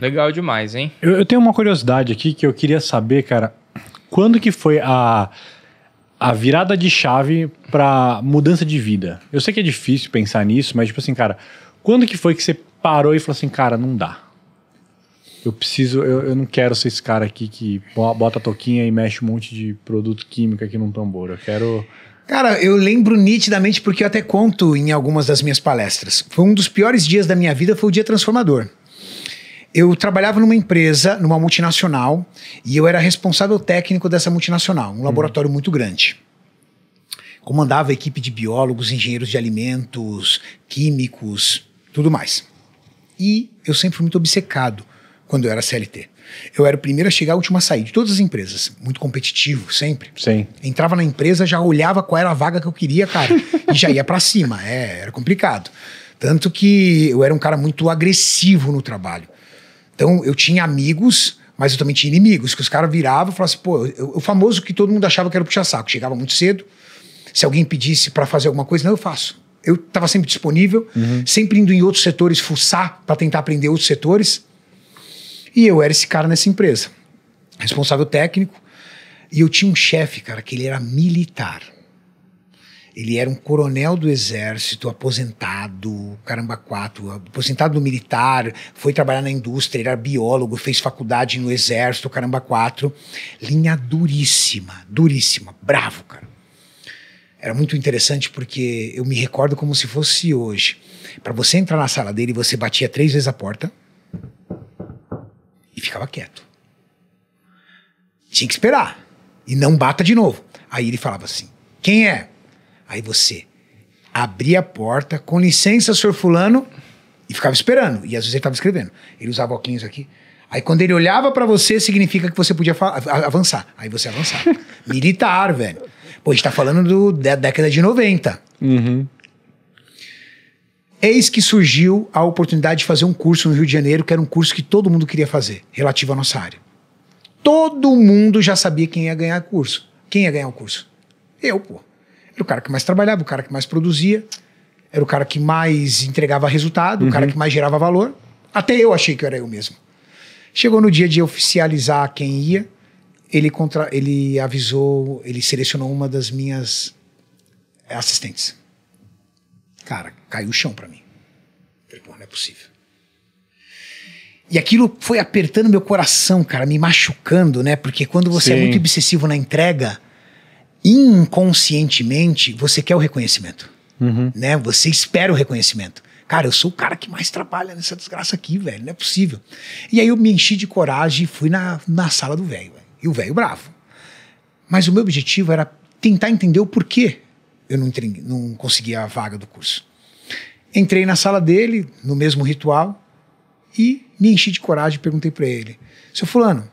Legal demais, hein? Eu, eu, tenho uma curiosidade aqui que eu queria saber, cara. Quando que foi a, a virada de chave pra mudança de vida? Eu sei que é difícil pensar nisso, mas tipo assim, cara, quando que foi que você parou e falou assim, cara, não dá? Eu preciso, eu, eu não quero ser esse cara aqui que bota a toquinha e mexe um monte de produto químico aqui num tambor. Eu quero Cara, eu lembro nitidamente porque eu até conto em algumas das minhas palestras. Foi um dos piores dias da minha vida, foi o dia transformador. Eu trabalhava numa empresa, numa multinacional, e eu era responsável técnico dessa multinacional, um laboratório uhum. muito grande. Comandava a equipe de biólogos, engenheiros de alimentos, químicos, tudo mais. E eu sempre fui muito obcecado quando eu era CLT. Eu era o primeiro a chegar, o último a sair, de todas as empresas. Muito competitivo, sempre. Sim. Entrava na empresa, já olhava qual era a vaga que eu queria, cara, e já ia para cima. É, era complicado. Tanto que eu era um cara muito agressivo no trabalho. Então eu tinha amigos, mas eu também tinha inimigos, que os caras viravam e falavam assim, pô, eu, o famoso que todo mundo achava que era puxa-saco. Chegava muito cedo, se alguém pedisse para fazer alguma coisa, não, eu faço. Eu estava sempre disponível, uhum. sempre indo em outros setores fuçar para tentar aprender outros setores. E eu era esse cara nessa empresa, responsável técnico. E eu tinha um chefe, cara, que ele era militar. Ele era um coronel do exército, aposentado, caramba, quatro, aposentado do militar, foi trabalhar na indústria, era biólogo, fez faculdade no exército, caramba, quatro. Linha duríssima, duríssima, bravo, cara. Era muito interessante porque eu me recordo como se fosse hoje. Para você entrar na sala dele, você batia três vezes a porta e ficava quieto. Tinha que esperar e não bata de novo. Aí ele falava assim: Quem é? Aí você abria a porta, com licença, senhor fulano, e ficava esperando. E às vezes ele estava escrevendo. Ele usava óculos aqui. Aí quando ele olhava para você, significa que você podia avançar. Aí você avançava. Militar, velho. Pô, a gente tá falando do, da década de 90. Uhum. Eis que surgiu a oportunidade de fazer um curso no Rio de Janeiro, que era um curso que todo mundo queria fazer, relativo à nossa área. Todo mundo já sabia quem ia ganhar o curso. Quem ia ganhar o curso? Eu, pô. Era o cara que mais trabalhava, o cara que mais produzia, era o cara que mais entregava resultado, uhum. o cara uhum. que mais gerava valor. Até eu achei que era eu mesmo. Chegou no dia de oficializar quem ia, ele, contra, ele avisou, ele selecionou uma das minhas assistentes. Cara, caiu o chão para mim. Falei, pô, não é possível. E aquilo foi apertando meu coração, cara, me machucando, né? Porque quando você é Sim. é muito obsessivo na entrega, inconscientemente, você quer o reconhecimento. Uhum. Né? Você espera o reconhecimento. Cara, eu sou o cara que mais trabalha nessa desgraça aqui, velho. Não é possível. E aí eu me enchi de coragem e fui na, na sala do velho. E o velho bravo. Mas o meu objetivo era tentar entender o porquê eu não, não conseguia a vaga do curso. Entrei na sala dele, no mesmo ritual, e me enchi de coragem e perguntei para ele: Seu Fulano,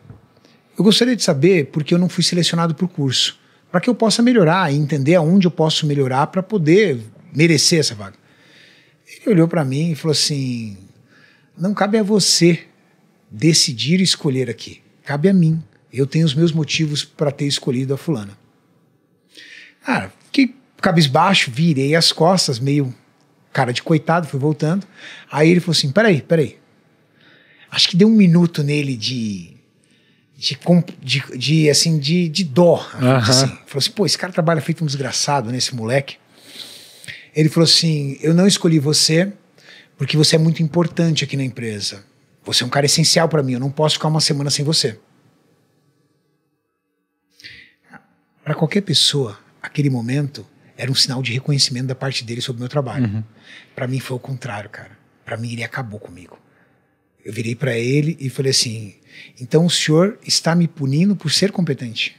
eu gostaria de saber por que eu não fui selecionado para o curso para que eu possa melhorar e entender aonde eu posso melhorar para poder merecer essa vaga. Ele olhou para mim e falou assim: não cabe a você decidir escolher aqui, cabe a mim. Eu tenho os meus motivos para ter escolhido a fulana. Cara, fiquei cabisbaixo, virei as costas, meio cara de coitado, fui voltando. Aí ele falou assim: peraí, peraí. Acho que deu um minuto nele de de, de, de, assim, de, de dó. Uhum. Assim. Falou assim, pô, esse cara trabalha feito um desgraçado nesse né, moleque. Ele falou assim, eu não escolhi você porque você é muito importante aqui na empresa. Você é um cara essencial para mim, eu não posso ficar uma semana sem você. Para qualquer pessoa, aquele momento era um sinal de reconhecimento da parte dele sobre o meu trabalho. Uhum. Para mim foi o contrário, cara. Para mim ele acabou comigo. Eu virei para ele e falei assim: então o senhor está me punindo por ser competente.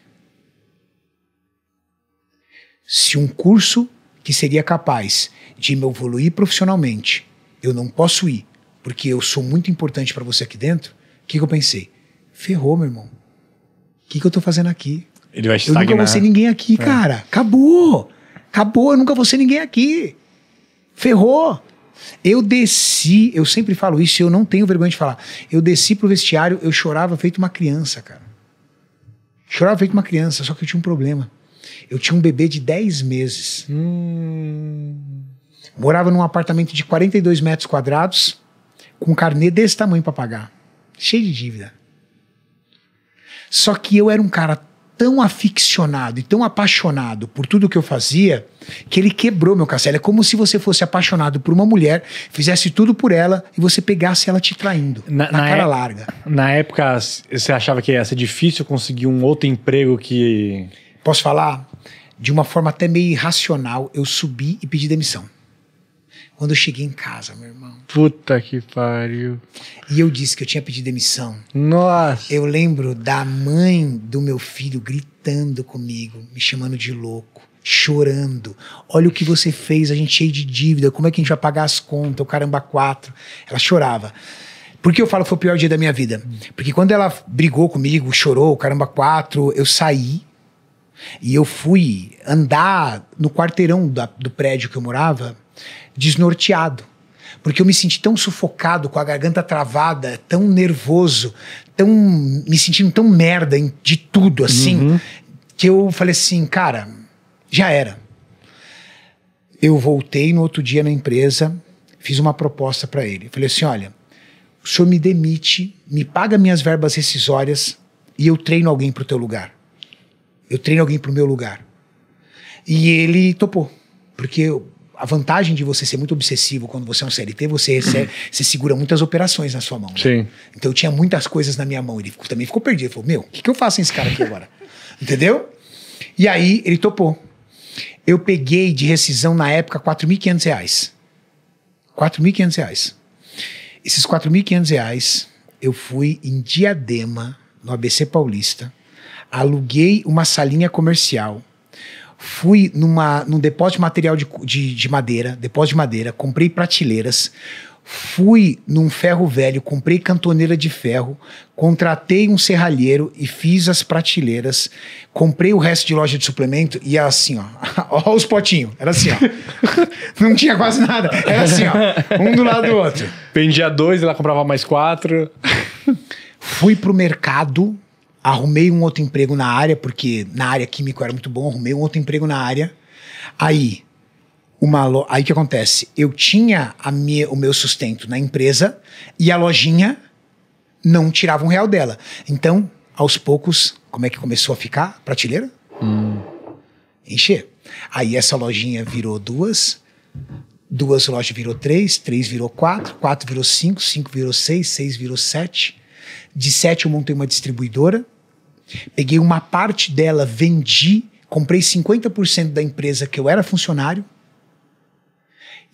Se um curso que seria capaz de me evoluir profissionalmente, eu não posso ir, porque eu sou muito importante para você aqui dentro, o que, que, eu pensei? Ferrou, meu irmão. O que, que, eu estou fazendo aqui? Ele vai Eu nunca vou ser ninguém aqui, é. cara. Acabou. Acabou, eu nunca vou ser ninguém aqui. Ferrou. Eu desci, eu sempre falo isso, eu não tenho vergonha de falar. Eu desci pro vestiário, eu chorava feito uma criança, cara. Chorava feito uma criança, só que eu tinha um problema. Eu tinha um bebê de 10 meses. Hum. Morava num apartamento de 42 metros quadrados, com um carnê desse tamanho para pagar. Cheio de dívida. Só que eu era um cara tão aficionado e tão apaixonado por tudo que eu fazia que ele quebrou meu castelo. É como se você fosse apaixonado por uma mulher, fizesse tudo por ela e você pegasse ela te traindo. Na, na, na cara é- larga. Na época, você achava que ia ser difícil conseguir um outro emprego que. Posso falar? De uma forma até meio irracional, eu subi e pedi demissão quando eu cheguei em casa, meu irmão. Puta que pariu. E eu disse que eu tinha pedido demissão. Nossa. Eu lembro da mãe do meu filho gritando comigo, me chamando de louco, chorando. Olha o que você fez, a gente cheio de dívida, como é que a gente vai pagar as contas, o caramba quatro. Ela chorava. Por que eu falo que foi o pior dia da minha vida? Porque quando ela brigou comigo, chorou, caramba quatro, eu saí, e eu fui andar no quarteirão da, do prédio que eu morava desnorteado. Porque eu me senti tão sufocado, com a garganta travada, tão nervoso, tão me sentindo tão merda de tudo, assim, uhum. que eu falei assim, cara, já era. Eu voltei no outro dia na empresa, fiz uma proposta para ele. Falei assim: olha, o senhor me demite, me paga minhas verbas rescisórias e eu treino alguém pro teu lugar. Eu treino alguém pro meu lugar. E ele topou, porque eu, a vantagem de você ser muito obsessivo quando você é um CLT, você recebe, uhum. você segura muitas operações na sua mão. Né? Então eu tinha muitas coisas na minha mão. Ele ficou, também ficou perdido. Ele falou: Meu, o que, que eu faço nesse cara aqui agora? Entendeu? E aí ele topou. Eu peguei de rescisão na época R$ reais. R$ reais. Esses R$ reais, eu fui em Diadema, no ABC Paulista, aluguei uma salinha comercial fui numa, num depósito de material de, de, de madeira, depósito de madeira, comprei prateleiras, fui num ferro velho, comprei cantoneira de ferro, contratei um serralheiro e fiz as prateleiras, comprei o resto de loja de suplemento e assim, ó, ó os potinhos, era assim, ó. Não tinha quase nada, era assim, ó, um do lado do outro. Vendia dois, ela comprava mais quatro. fui pro mercado, Arrumei um outro emprego na área, porque na área química era muito bom, arrumei um outro emprego na área. Aí, uma lo... aí que acontece? Eu tinha a minha, o meu sustento na empresa e a lojinha não tirava um real dela. Então, aos poucos, como é que começou a ficar? Prateleira? Hum. Encher. Aí essa lojinha virou duas, duas lojas virou três, três virou quatro, quatro virou cinco, cinco virou seis, seis virou sete. De sete eu montei uma distribuidora, peguei uma parte dela, vendi, comprei 50% da empresa que eu era funcionário.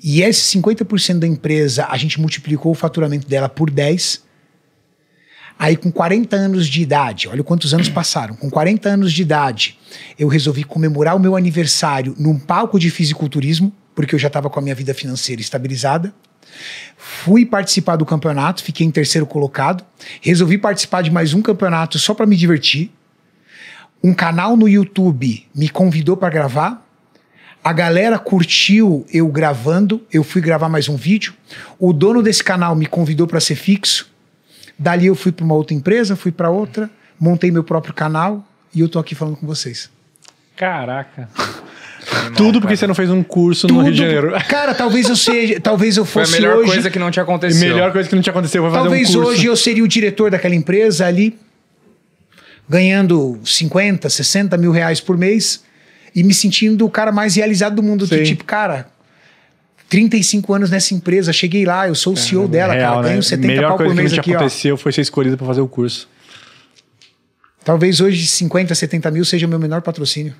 E esse 50% da empresa, a gente multiplicou o faturamento dela por 10. Aí, com 40 anos de idade, olha quantos anos passaram. Com 40 anos de idade, eu resolvi comemorar o meu aniversário num palco de fisiculturismo, porque eu já estava com a minha vida financeira estabilizada. Fui participar do campeonato, fiquei em terceiro colocado. Resolvi participar de mais um campeonato só para me divertir. Um canal no YouTube me convidou para gravar. A galera curtiu eu gravando, eu fui gravar mais um vídeo. O dono desse canal me convidou para ser fixo. Dali eu fui para uma outra empresa, fui para outra, montei meu próprio canal e eu tô aqui falando com vocês. Caraca. Tudo porque você não fez um curso Tudo, no Rio de Janeiro. Cara, talvez eu seja, talvez eu fosse hoje. a melhor hoje, coisa que não te aconteceu. Melhor coisa que não te aconteceu, fazer talvez um curso. Talvez hoje eu seria o diretor daquela empresa ali, ganhando 50, 60 mil reais por mês e me sentindo o cara mais realizado do mundo. do Tipo, cara, 35 anos nessa empresa, cheguei lá, eu sou o CEO é, dela, é real, cara, né? ganho 70 Melhor pau por mês aqui. O que aconteceu ó. foi ser escolhido para fazer o curso. Talvez hoje 50, 70 mil seja o meu menor patrocínio.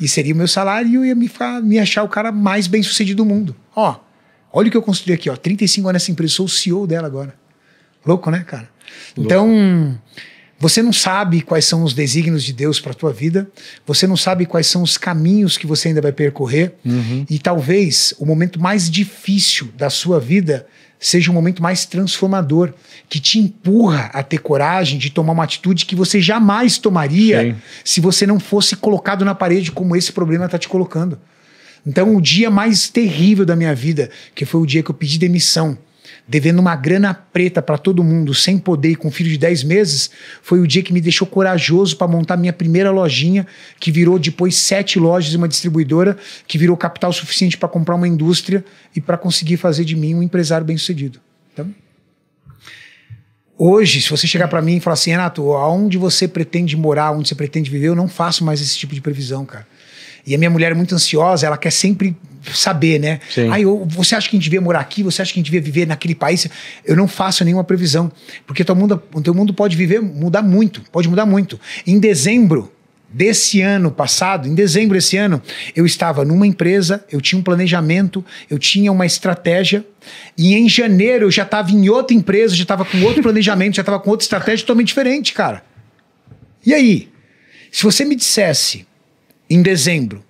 E seria o meu salário e eu ia me, me achar o cara mais bem sucedido do mundo. Ó, olha o que eu construí aqui, ó. 35 anos nessa empresa, sou o CEO dela agora. Louco, né, cara? Louco. Então, você não sabe quais são os desígnios de Deus para tua vida, você não sabe quais são os caminhos que você ainda vai percorrer, uhum. e talvez o momento mais difícil da sua vida seja um momento mais transformador, que te empurra a ter coragem de tomar uma atitude que você jamais tomaria Sim. se você não fosse colocado na parede como esse problema está te colocando. Então, o dia mais terrível da minha vida, que foi o dia que eu pedi demissão devendo uma grana preta para todo mundo, sem poder e com um filho de 10 meses, foi o dia que me deixou corajoso para montar minha primeira lojinha, que virou depois sete lojas e uma distribuidora, que virou capital suficiente para comprar uma indústria e para conseguir fazer de mim um empresário bem-sucedido. Então, hoje, se você chegar para mim e falar assim, Renato, aonde você pretende morar, onde você pretende viver, eu não faço mais esse tipo de previsão, cara e a minha mulher é muito ansiosa, ela quer sempre saber, né? Sim. você acha que a gente devia morar aqui? Você acha que a gente devia viver naquele país? Eu não faço nenhuma previsão, porque todo mundo, teu mundo pode viver, mudar muito, pode mudar muito. Em dezembro desse ano passado, em dezembro desse ano, eu estava numa empresa, eu tinha um planejamento, eu tinha uma estratégia, e em janeiro eu já estava em outra empresa, já estava com outro planejamento, já estava com outra estratégia totalmente diferente, cara. E aí? Se você me dissesse em dezembro,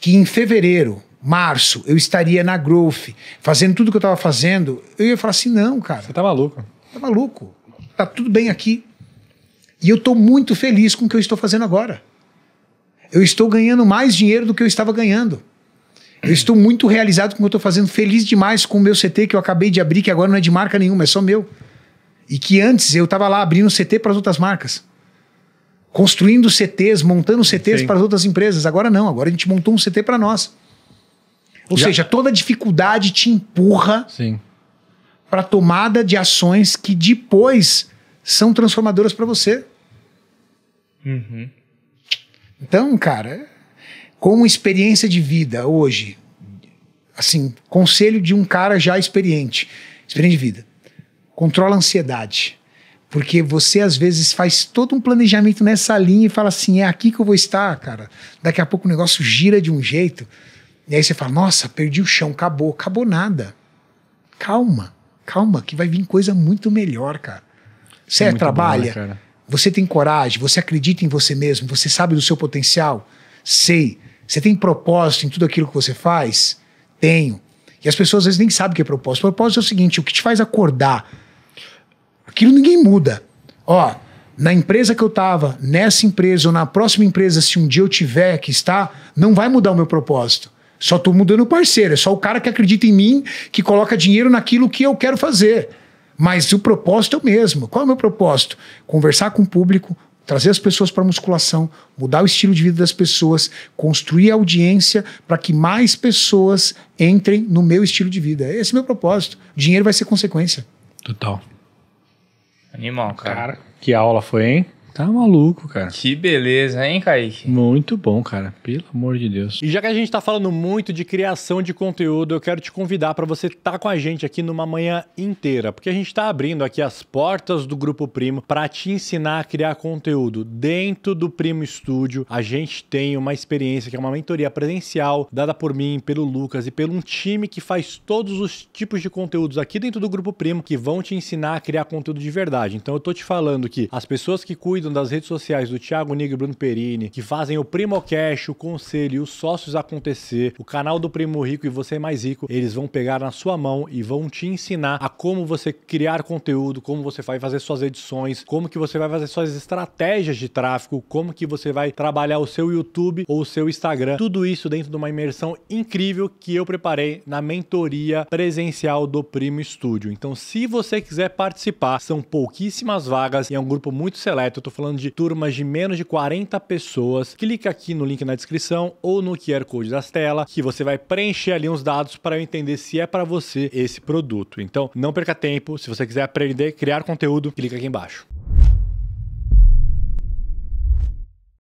que em fevereiro, março, eu estaria na Growth, fazendo tudo que eu estava fazendo, eu ia falar assim: não, cara. Você tá maluco? Tá maluco. Tá tudo bem aqui. E eu estou muito feliz com o que eu estou fazendo agora. Eu estou ganhando mais dinheiro do que eu estava ganhando. Eu estou muito realizado com o que eu estou fazendo, feliz demais com o meu CT que eu acabei de abrir, que agora não é de marca nenhuma, é só meu. E que antes eu estava lá abrindo CT para as outras marcas construindo CTs, montando CTs Sim. para as outras empresas. Agora não, agora a gente montou um CT para nós. Ou Já. seja, toda dificuldade te empurra para a tomada de ações que depois são transformadoras para você. Uhum. Então, cara, como experiência de vida hoje, assim, conselho de um cara já experiente, experiente de vida, controla a ansiedade. Porque você, às vezes, faz todo um planejamento nessa linha e fala assim: é aqui que eu vou estar, cara. Daqui a pouco o negócio gira de um jeito. E aí você fala: nossa, perdi o chão, acabou. Acabou nada. Calma, calma, que vai vir coisa muito melhor, cara. Você é, é né, trabalha, você tem coragem, você acredita em você mesmo, você sabe do seu potencial. Sei. Você tem propósito em tudo aquilo que você faz? Tenho. E as pessoas às vezes nem sabem o que é propósito. propósito é o seguinte: o que te faz acordar Aquilo ninguém muda. Ó, na empresa que eu estava, nessa empresa ou na próxima empresa, se um dia eu tiver que estar, não vai mudar o meu propósito. Só tô mudando o parceiro. É só o cara que acredita em mim, que coloca dinheiro naquilo que eu quero fazer. Mas o propósito é o mesmo. Qual é o meu propósito? Conversar com o público, trazer as pessoas para musculação, mudar o estilo de vida das pessoas, construir audiência para que mais pessoas entrem no meu estilo de vida. Esse é o meu propósito. dinheiro vai ser consequência. Total. Animal, cara. Cara, que aula foi, hein? Tá maluco, cara. Que beleza, hein, Kaique? Muito bom, cara. Pelo amor de Deus. E já que a gente tá falando muito de criação de conteúdo, eu quero te convidar para você estar tá com a gente aqui numa manhã inteira, porque a gente tá abrindo aqui as portas do Grupo Primo para te ensinar a criar conteúdo dentro do Primo Studio. A gente tem uma experiência que é uma mentoria presencial dada por mim, pelo Lucas e pelo um time que faz todos os tipos de conteúdos aqui dentro do Grupo Primo que vão te ensinar a criar conteúdo de verdade. Então eu tô te falando que as pessoas que cuidam cuidam das redes sociais do Thiago Nigro e Bruno Perini, que fazem o Primo Cash o conselho e os sócios acontecer, o canal do Primo Rico e Você Mais Rico, eles vão pegar na sua mão e vão te ensinar a como você criar conteúdo, como você vai fazer suas edições, como que você vai fazer suas estratégias de tráfego, como que você vai trabalhar o seu YouTube ou o seu Instagram. Tudo isso dentro de uma imersão incrível que eu preparei na mentoria presencial do Primo Estúdio. Então, se você quiser participar, são pouquíssimas vagas e é um grupo muito seleto. Eu tô estou falando de turmas de menos de 40 pessoas. Clica aqui no link na descrição ou no QR Code das telas, que você vai preencher ali uns dados para eu entender se é para você esse produto. Então, não perca tempo. Se você quiser aprender, criar conteúdo, clica aqui embaixo.